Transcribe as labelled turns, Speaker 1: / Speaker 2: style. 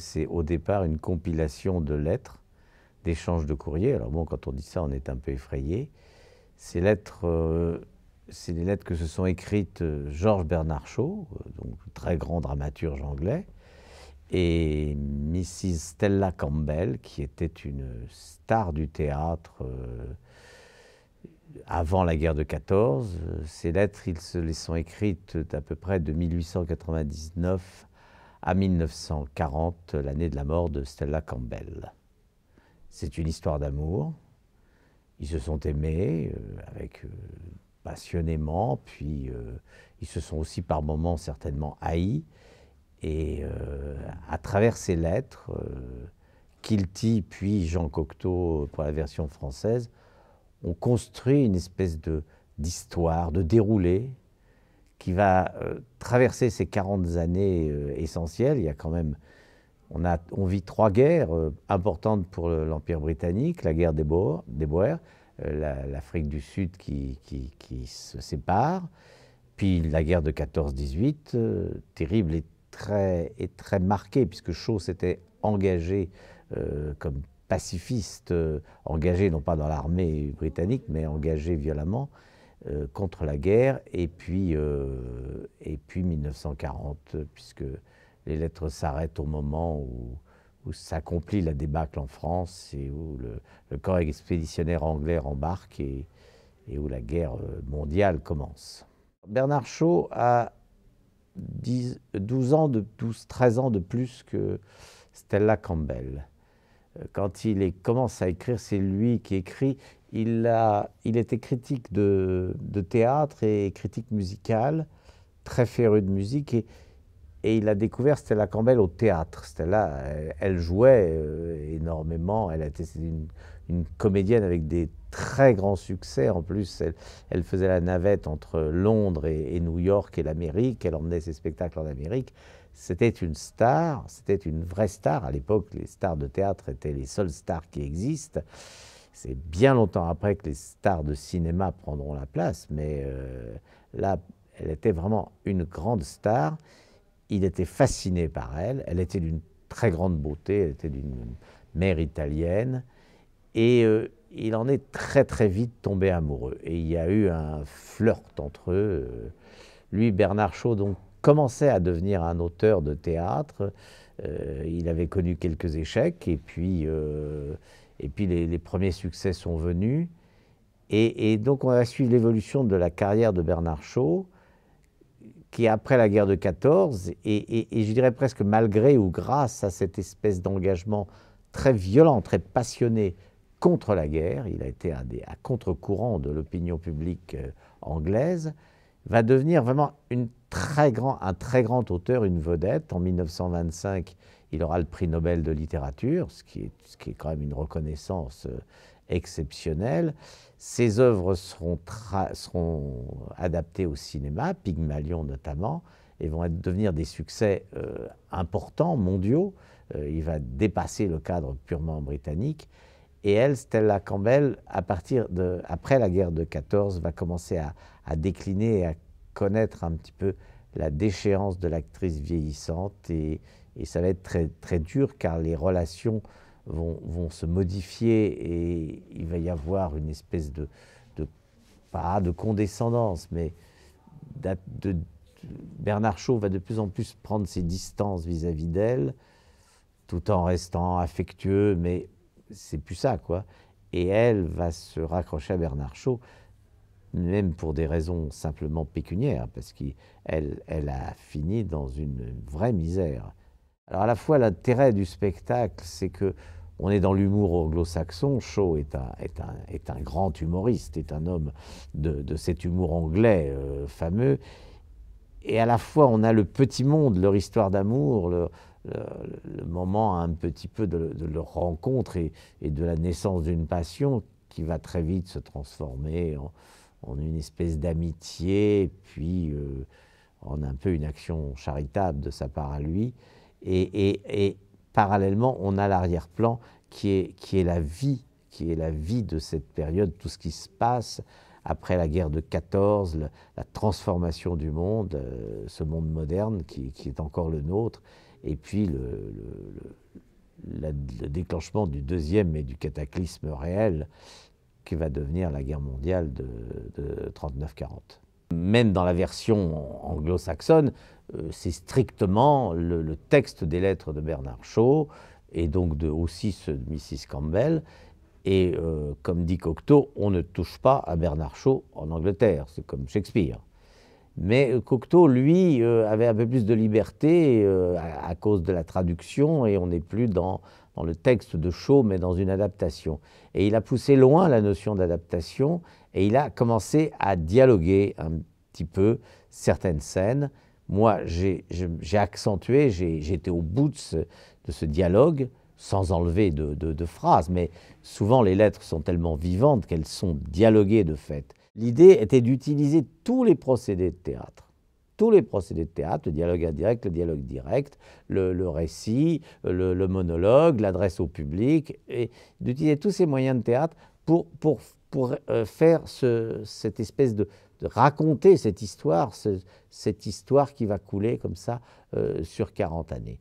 Speaker 1: C'est au départ une compilation de lettres, d'échanges de courriers. Alors bon, quand on dit ça, on est un peu effrayé. Ces lettres, euh, c'est des lettres que se sont écrites euh, Georges Bernard Shaw, euh, donc très grand dramaturge anglais, et Mrs. Stella Campbell, qui était une star du théâtre avant la guerre de 14. Ces lettres, ils se les sont écrites à peu près de 1899 à 1940, l'année de la mort de Stella Campbell. C'est une histoire d'amour. Ils se sont aimés euh, avec euh, passionnément, puis euh, ils se sont aussi par moments certainement haïs. Et à travers ces lettres, Kilty puis Jean Cocteau pour la version française, ont construit une espèce d'histoire, de déroulé qui va euh, traverser ces 40 années euh, essentielles. Il y a quand même, on, vit trois guerres euh, importantes pour l'Empire britannique, la guerre des Boers, l'Afrique du Sud qui, se sépare, puis la guerre de 14-18, terrible et très, et très marquée, puisque Shaw s'était engagé comme pacifiste, engagé non pas dans l'armée britannique, mais engagé violemment. Euh, contre la guerre, et puis, euh, et puis 1940, puisque les lettres s'arrêtent au moment où, s'accomplit la débâcle en France et où le, corps expéditionnaire anglais embarque et, où la guerre euh, mondiale commence. Bernard Shaw a 12 ans, 12-13 ans de plus que Stella Campbell quand il commence à écrire, c'est lui qui écrit. Il, était critique de, théâtre et critique musicale, très féru de musique. Et, il a découvert Stella Campbell au théâtre. Stella, elle, jouait euh, énormément. Elle était une, comédienne avec des très grand succès. En plus, elle, faisait la navette entre Londres et, New York et l'Amérique. Elle emmenait ses spectacles en Amérique. C'était une star, c'était une vraie star. À l'époque, les stars de théâtre étaient les seules stars qui existent. C'est bien longtemps après que les stars de cinéma prendront la place, mais euh, là, elle était vraiment une grande star. Il était fasciné par elle. Elle était d'une très grande beauté, elle était d'une mère italienne. Et euh, il en est très très vite tombé amoureux. Et il y a eu un flirt entre eux. Euh. Lui, Bernard Shaw, donc, commençait à devenir un auteur de théâtre. Euh, il avait connu quelques échecs et puis, et puis les, premiers succès sont venus. Et, donc on a suivi l'évolution de la carrière de Bernard Shaw, qui après la guerre de 14, et, et je dirais presque malgré ou grâce à cette espèce d'engagement très violent, très passionné contre la guerre, il a été à, à contre-courant de l'opinion publique euh, anglaise, va devenir vraiment un très grand auteur, une vedette. En 1925, il aura le prix Nobel de littérature, ce qui est, quand même une reconnaissance euh, exceptionnelle. Ses œuvres seront, adaptées au cinéma, Pygmalion notamment, et vont être, devenir des succès euh, importants, mondiaux. il va dépasser le cadre purement britannique. Et elle, Stella Campbell, à partir de, après la guerre de 14, va commencer à, décliner et à connaître un petit peu la déchéance de l'actrice vieillissante. Et, ça va être très, très dur car les relations vont, se modifier et il va y avoir une espèce de, de pas de condescendance, mais de, Bernard Shaw va de plus en plus prendre ses distances vis-à-vis d'elle, tout en restant affectueux, mais c'est plus ça, quoi. Et elle va se raccrocher à Bernard Shaw, même pour des raisons simplement pécuniaires, parce qu'elle elle a fini dans une vraie misère. Alors à la fois l'intérêt du spectacle, c'est que on est dans l'humour anglo-saxon. Shaw est un, grand humoriste, est un homme de, cet humour anglais euh, fameux. Et à la fois, on a le petit monde, leur histoire d'amour, leur, le, moment moment un petit peu de, leur rencontre et, de la naissance d'une passion qui va très vite se transformer en, une espèce d'amitié, puis euh, en un peu une action charitable de sa part à lui. Et, parallèlement, on a l'arrière-plan qui est, qui est la vie, qui est la vie de cette période, tout ce qui se passe après la guerre de 14, la transformation du monde, euh, ce monde moderne qui est encore le nôtre et puis le, déclenchement du deuxième et du cataclysme réel qui va devenir la guerre mondiale de, de 39-40. Même dans la version anglo-saxonne, euh, c'est strictement le, texte des lettres de Bernard Shaw et donc de, aussi ceux de Mrs. Campbell. Et euh, comme dit Cocteau, on ne touche pas à Bernard Shaw en Angleterre, c'est comme Shakespeare. Mais euh, Cocteau, lui, euh, avait un peu plus de liberté euh, à, cause de la traduction, et on n'est plus dans, le texte de Shaw, mais dans une adaptation. Et il a poussé loin la notion d'adaptation, et il a commencé à dialoguer un petit peu certaines scènes. Moi, j'ai accentué, j'étais au bout de ce, dialogue, sans enlever de, de phrases, mais souvent les lettres sont tellement vivantes qu'elles sont dialoguées de fait l'idée était d'utiliser tous les procédés de théâtre tous les procédés de théâtre, le dialogue indirect, le dialogue direct, le, récit, le, monologue, l'adresse au public, et d'utiliser tous ces moyens de théâtre pour, euh, faire cette espèce de, raconter cette histoire, cette histoire qui va couler comme ça euh, sur 40 années.